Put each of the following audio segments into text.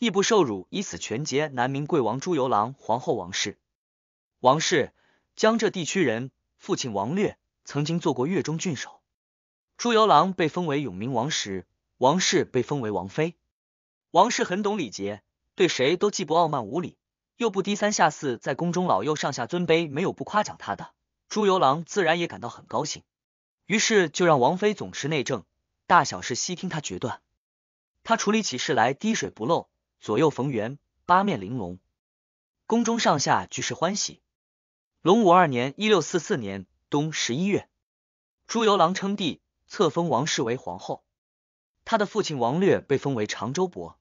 亦不受辱，以死全节。南明贵王朱由榔皇后王氏，王氏江浙地区人，父亲王略曾经做过越中郡守。朱由榔被封为永明王时，王氏被封为王妃。王氏很懂礼节，对谁都既不傲慢无礼，又不低三下四，在宫中老幼上下尊卑，没有不夸奖他的。朱由榔自然也感到很高兴，于是就让王妃总持内政，大小事悉听他决断。他处理起事来滴水不漏。左右逢源，八面玲珑，宫中上下俱是欢喜。隆武二年（一六四四年）冬十一月，朱由榔称帝，册封王氏为皇后。他的父亲王略被封为常州伯。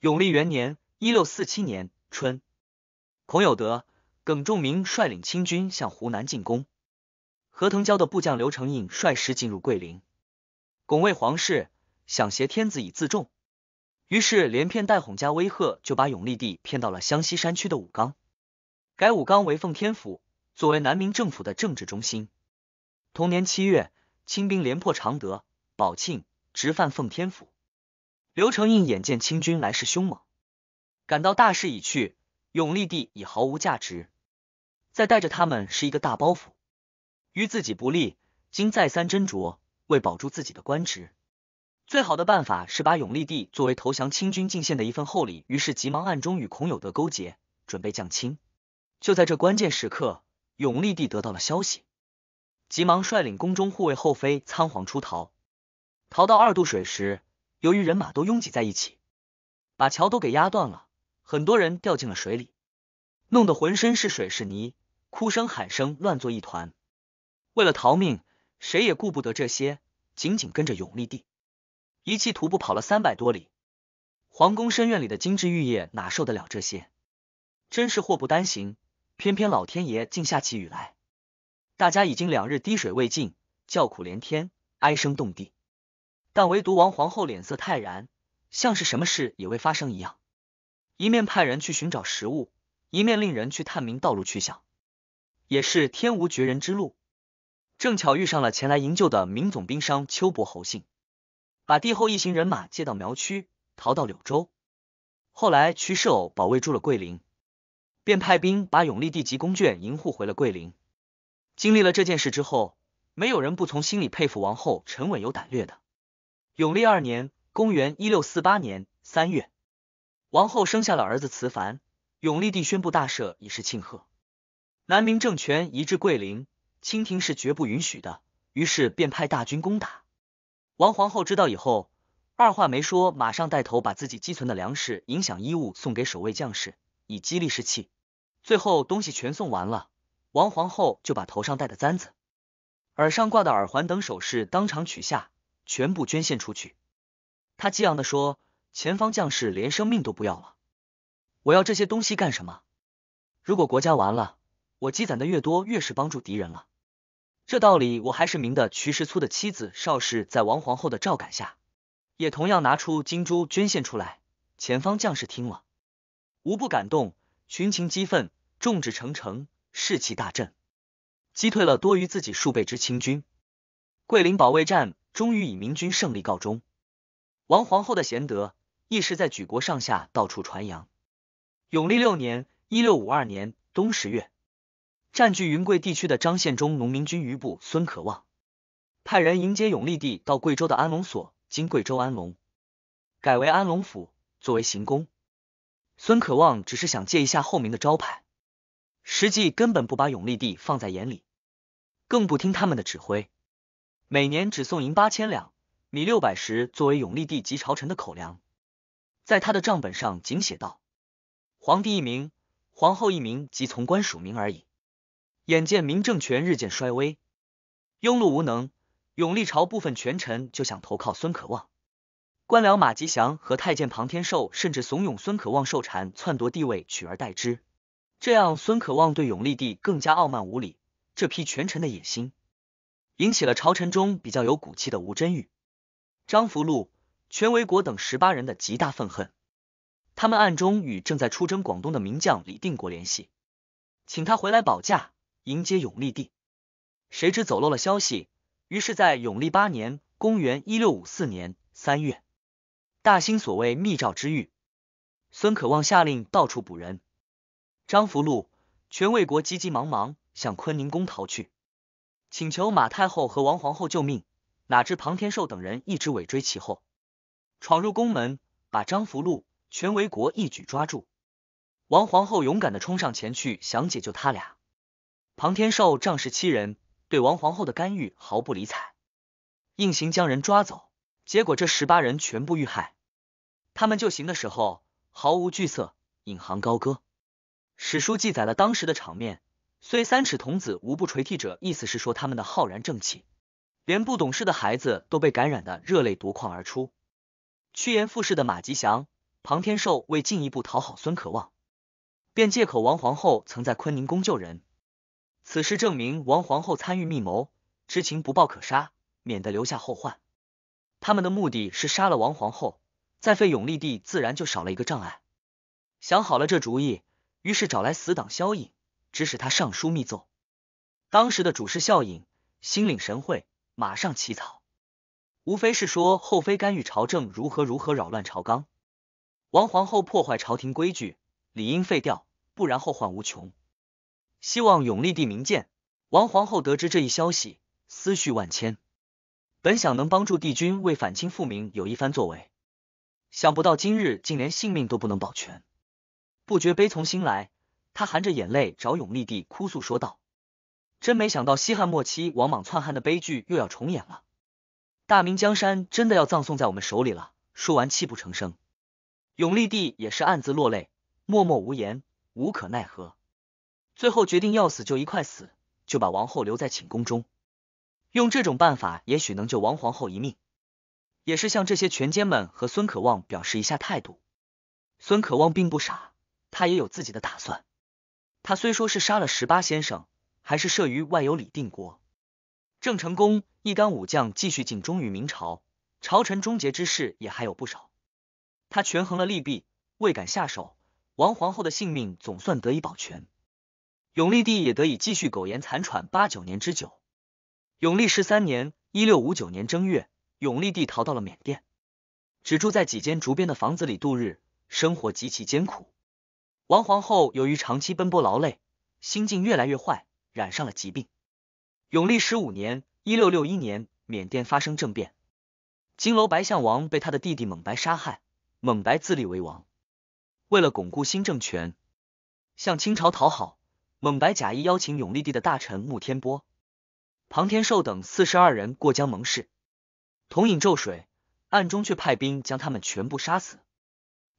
永历元年（一六四七年）春，孔有德、耿仲明率领清军向湖南进攻，何腾蛟的部将刘承印率师进入桂林，拱卫皇室，想挟天子以自重。于是，连骗带哄加威吓，就把永历帝骗到了湘西山区的武冈，改武冈为奉天府，作为南明政府的政治中心。同年七月，清兵连破常德、宝庆，直犯奉天府。刘承应眼见清军来势凶猛，感到大势已去，永历帝已毫无价值，再带着他们是一个大包袱，于自己不利。经再三斟酌，为保住自己的官职。最好的办法是把永历帝作为投降清军进献的一份厚礼，于是急忙暗中与孔有德勾结，准备降清。就在这关键时刻，永历帝得到了消息，急忙率领宫中护卫、后妃仓皇出逃。逃到二渡水时，由于人马都拥挤在一起，把桥都给压断了，很多人掉进了水里，弄得浑身是水是泥，哭声喊声乱作一团。为了逃命，谁也顾不得这些，紧紧跟着永历帝。一气徒步跑了三百多里，皇宫深院里的金枝玉叶哪受得了这些？真是祸不单行，偏偏老天爷竟下起雨来。大家已经两日滴水未进，叫苦连天，哀声动地。但唯独王皇后脸色泰然，像是什么事也未发生一样。一面派人去寻找食物，一面令人去探明道路去向。也是天无绝人之路，正巧遇上了前来营救的明总兵商丘伯侯信。把帝后一行人马接到苗区，逃到柳州。后来瞿世偶保卫住了桂林，便派兵把永历帝及宫眷迎护回了桂林。经历了这件事之后，没有人不从心里佩服王后沉稳有胆略的。永历二年（公元一六四八年）三月，王后生下了儿子慈凡。永历帝宣布大赦，以示庆贺。南明政权移至桂林，清廷是绝不允许的，于是便派大军攻打。王皇后知道以后，二话没说，马上带头把自己积存的粮食、影响衣物送给守卫将士，以激励士气。最后东西全送完了，王皇后就把头上戴的簪子、耳上挂的耳环等首饰当场取下，全部捐献出去。他激昂的说：“前方将士连生命都不要了，我要这些东西干什么？如果国家完了，我积攒的越多，越是帮助敌人了。”这道理我还是明的。徐世粗的妻子邵氏在王皇后的召感下，也同样拿出金珠捐献出来。前方将士听了，无不感动，群情激愤，众志成城，士气大振，击退了多于自己数倍之清军。桂林保卫战终于以明军胜利告终。王皇后的贤德亦是在举国上下到处传扬。永历六年（一六五二年）冬十月。占据云贵地区的张献忠农民军余部孙可望，派人迎接永历帝到贵州的安龙所，今贵州安龙，改为安龙府作为行宫。孙可望只是想借一下后明的招牌，实际根本不把永历帝放在眼里，更不听他们的指挥。每年只送银八千两、米六百石作为永历帝及朝臣的口粮，在他的账本上仅写道：“皇帝一名，皇后一名，及从官署名而已。”眼见明政权日渐衰微，庸碌无能，永历朝部分权臣就想投靠孙可望。官僚马吉祥和太监庞天寿甚至怂恿孙可望受禅篡夺地位，取而代之。这样，孙可望对永历帝更加傲慢无礼。这批权臣的野心，引起了朝臣中比较有骨气的吴贞玉、张福禄、全维国等十八人的极大愤恨。他们暗中与正在出征广东的名将李定国联系，请他回来保驾。迎接永历帝，谁知走漏了消息，于是，在永历八年（公元一六五四年）三月，大兴所谓密诏之狱，孙可望下令到处捕人。张福禄、全魏国急急忙忙向坤宁宫逃去，请求马太后和王皇后救命。哪知庞天寿等人一直尾追其后，闯入宫门，把张福禄、全魏国一举抓住。王皇后勇敢的冲上前去，想解救他俩。庞天寿仗势欺人，对王皇后的干预毫不理睬，硬行将人抓走。结果这十八人全部遇害。他们就刑的时候毫无惧色，引吭高歌。史书记载了当时的场面，虽三尺童子无不垂涕者，意思是说他们的浩然正气，连不懂事的孩子都被感染的热泪夺眶而出。趋炎附势的马吉祥、庞天寿为进一步讨好孙可望，便借口王皇后曾在坤宁宫救人。此事证明王皇后参与密谋，知情不报可杀，免得留下后患。他们的目的是杀了王皇后，再废永历帝，自然就少了一个障碍。想好了这主意，于是找来死党萧颖，指使他上书密奏。当时的主事萧颖心领神会，马上起草，无非是说后妃干预朝政，如何如何扰乱朝纲，王皇后破坏朝廷规矩，理应废掉，不然后患无穷。希望永历帝明鉴。王皇后得知这一消息，思绪万千，本想能帮助帝君为反清复明有一番作为，想不到今日竟连性命都不能保全，不觉悲从心来。他含着眼泪找永历帝哭诉说道：“真没想到西汉末期王莽篡汉的悲剧又要重演了，大明江山真的要葬送在我们手里了。”说完泣不成声。永历帝也是暗自落泪，默默无言，无可奈何。最后决定要死就一块死，就把王后留在寝宫中，用这种办法也许能救王皇后一命，也是向这些权奸们和孙可望表示一下态度。孙可望并不傻，他也有自己的打算。他虽说是杀了十八先生，还是摄于外有李定国、郑成功一干武将继续尽忠于明朝，朝臣忠节之事也还有不少。他权衡了利弊，未敢下手，王皇后的性命总算得以保全。永历帝也得以继续苟延残喘八九年之久。永历十三年（一六五九年）正月，永历帝逃到了缅甸，只住在几间竹编的房子里度日，生活极其艰苦。王皇后由于长期奔波劳累，心境越来越坏，染上了疾病。永历十五年（一六六一年），缅甸发生政变，金楼白象王被他的弟弟猛白杀害，猛白自立为王。为了巩固新政权，向清朝讨好。蒙白假意邀请永历帝的大臣穆天波、庞天寿等四十二人过江盟誓，同饮咒水，暗中却派兵将他们全部杀死。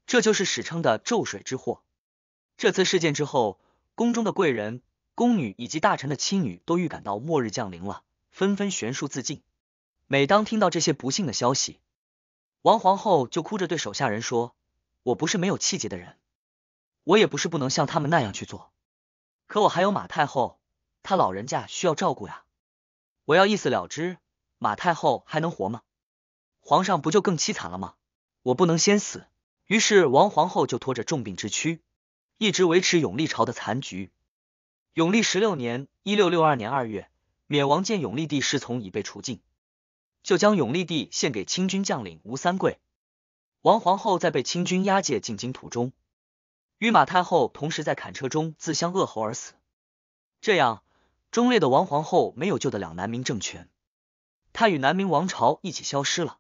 这就是史称的咒水之祸。这次事件之后，宫中的贵人、宫女以及大臣的妻女都预感到末日降临了，纷纷悬殊自尽。每当听到这些不幸的消息，王皇后就哭着对手下人说：“我不是没有气节的人，我也不是不能像他们那样去做。”可我还有马太后，她老人家需要照顾呀。我要一死了之，马太后还能活吗？皇上不就更凄惨了吗？我不能先死。于是王皇后就拖着重病之躯，一直维持永历朝的残局。永历十六年（一六六二年）二月，缅王见永历帝侍从已被除尽，就将永历帝献给清军将领吴三桂。王皇后在被清军押解进京途中。与马太后同时在砍车中自相扼喉而死，这样忠烈的王皇后没有救得了南明政权，她与南明王朝一起消失了。